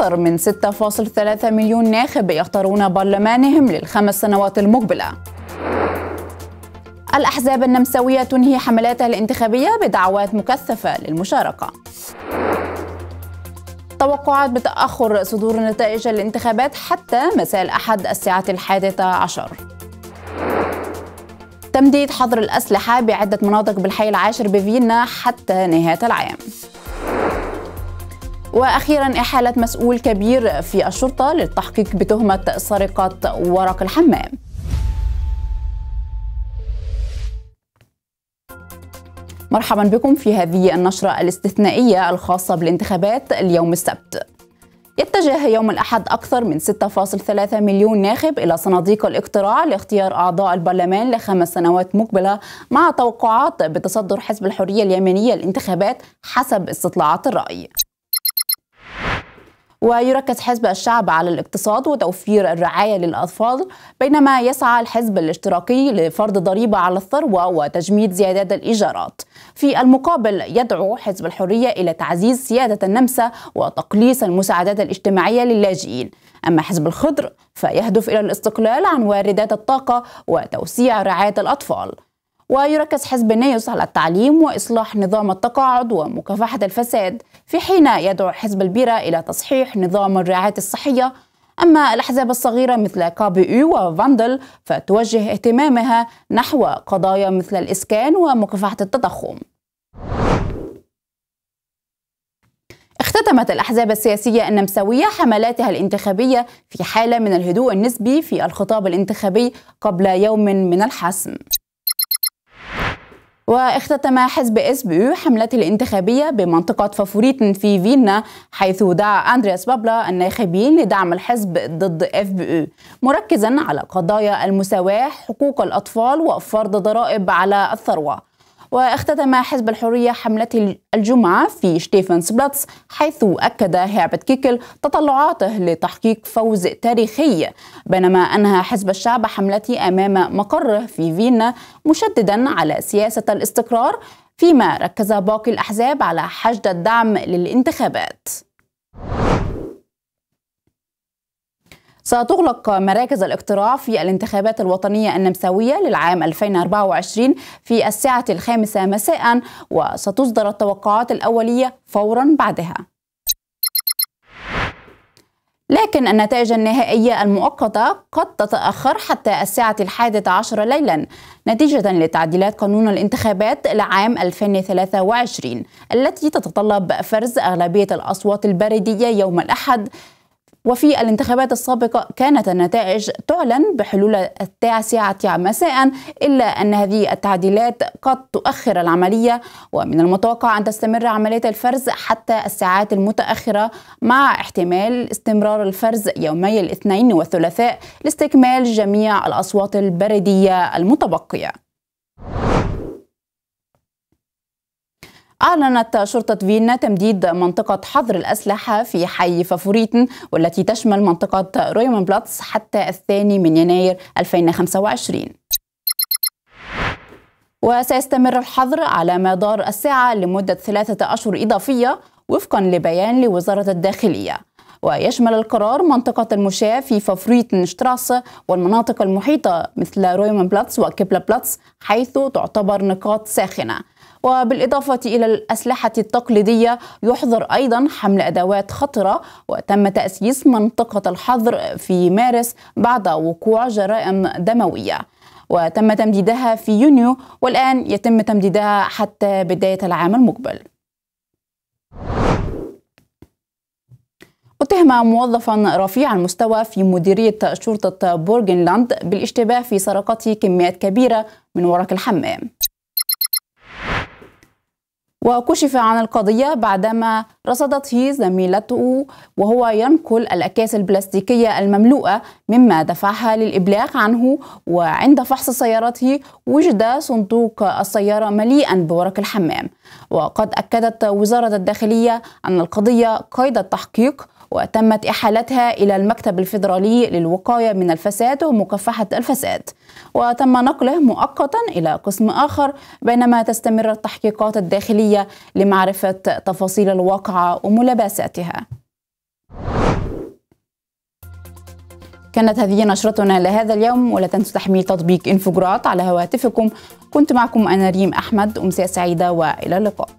أكثر من 6.3 مليون ناخب يختارون برلمانهم للخمس سنوات المقبلة الأحزاب النمساوية تنهي حملاتها الانتخابية بدعوات مكثفة للمشاركة توقعات بتأخر صدور نتائج الانتخابات حتى مساء الأحد الساعة الحادية عشر تمديد حظر الأسلحة بعدة مناطق بالحي العاشر بفيينا حتى نهاية العام وأخيرا إحالة مسؤول كبير في الشرطة للتحقيق بتهمة سرقة ورق الحمام مرحبا بكم في هذه النشرة الاستثنائية الخاصة بالانتخابات اليوم السبت يتجه يوم الأحد أكثر من 6.3 مليون ناخب إلى صناديق الاقتراع لاختيار أعضاء البرلمان لخمس سنوات مقبلة مع توقعات بتصدر حزب الحرية اليمنية الانتخابات حسب استطلاعات الرأي ويركز حزب الشعب على الاقتصاد وتوفير الرعاية للأطفال بينما يسعى الحزب الاشتراكي لفرض ضريبة على الثروة وتجميد زيادات الإيجارات في المقابل يدعو حزب الحرية إلى تعزيز سيادة النمسا وتقليص المساعدات الاجتماعية للاجئين أما حزب الخضر فيهدف إلى الاستقلال عن واردات الطاقة وتوسيع رعاية الأطفال ويركز حزب نيوس على التعليم وإصلاح نظام التقاعد ومكافحة الفساد في حين يدعو حزب البيرة إلى تصحيح نظام الرعاية الصحية أما الأحزاب الصغيرة مثل كابي يو وفاندل فتوجه اهتمامها نحو قضايا مثل الإسكان ومكافحة التضخم اختتمت الأحزاب السياسية النمساوية حملاتها الانتخابية في حالة من الهدوء النسبي في الخطاب الانتخابي قبل يوم من الحسم واختتم حزب اس بي حملته الانتخابية بمنطقة فافوريتن في فيينا حيث دعا أندرياس بابلا الناخبين لدعم الحزب ضد اف بي مركزا على قضايا المساواة حقوق الأطفال وفرض ضرائب على الثروة واختتم حزب الحرية حملته الجمعة في شتيفنس بلاتس حيث أكد هيربت كيكل تطلعاته لتحقيق فوز تاريخي بينما أنهى حزب الشعب حملته أمام مقره في فيينا مشددا على سياسة الاستقرار فيما ركز باقي الأحزاب على حشد الدعم للانتخابات ستغلق مراكز الاقتراع في الانتخابات الوطنية النمساوية للعام 2024 في الساعة الخامسة مساء وستصدر التوقعات الأولية فورا بعدها لكن النتائج النهائية المؤقتة قد تتأخر حتى الساعة الحادية عشر ليلا نتيجة لتعديلات قانون الانتخابات لعام 2023 التي تتطلب فرز أغلبية الأصوات البريدية يوم الأحد وفي الانتخابات السابقة كانت النتائج تعلن بحلول التاسعة مساء إلا أن هذه التعديلات قد تؤخر العملية ومن المتوقع أن تستمر عملية الفرز حتى الساعات المتأخرة مع احتمال استمرار الفرز يومي الاثنين والثلاثاء لاستكمال جميع الأصوات البريدية المتبقية أعلنت شرطة فيينا تمديد منطقة حظر الأسلحة في حي فافوريتن والتي تشمل منطقة رويمان بلاتس حتى الثاني من يناير 2025 وسيستمر الحظر على مدار الساعة لمدة ثلاثة أشهر إضافية وفقا لبيان لوزارة الداخلية ويشمل القرار منطقة المشاة في فافريتن شتراسة والمناطق المحيطة مثل رويمان بلاتس وكيبلا بلاتس حيث تعتبر نقاط ساخنة وبالإضافة إلى الأسلحة التقليدية يحظر أيضا حمل أدوات خطرة وتم تأسيس منطقة الحظر في مارس بعد وقوع جرائم دموية وتم تمديدها في يونيو والآن يتم تمديدها حتى بداية العام المقبل اتهم موظفا رفيع المستوى في مديرية شرطة بورغنلاند بالاشتباه في سرقة كميات كبيرة من ورق الحمام وكشف عن القضية بعدما رصدته زميلته وهو ينقل الأكياس البلاستيكية المملوءة مما دفعها للإبلاغ عنه وعند فحص سيارته وجد صندوق السيارة مليئا بورق الحمام وقد أكدت وزارة الداخلية أن القضية قيد التحقيق وتمت إحالتها إلى المكتب الفيدرالي للوقاية من الفساد ومكافحة الفساد وتم نقله مؤقتا إلى قسم آخر بينما تستمر التحقيقات الداخلية لمعرفة تفاصيل الواقعة وملابساتها كانت هذه نشرتنا لهذا اليوم ولا تنسوا تحميل تطبيق انفجرات على هواتفكم كنت معكم أنا ريم أحمد أمسية سعيدة وإلى اللقاء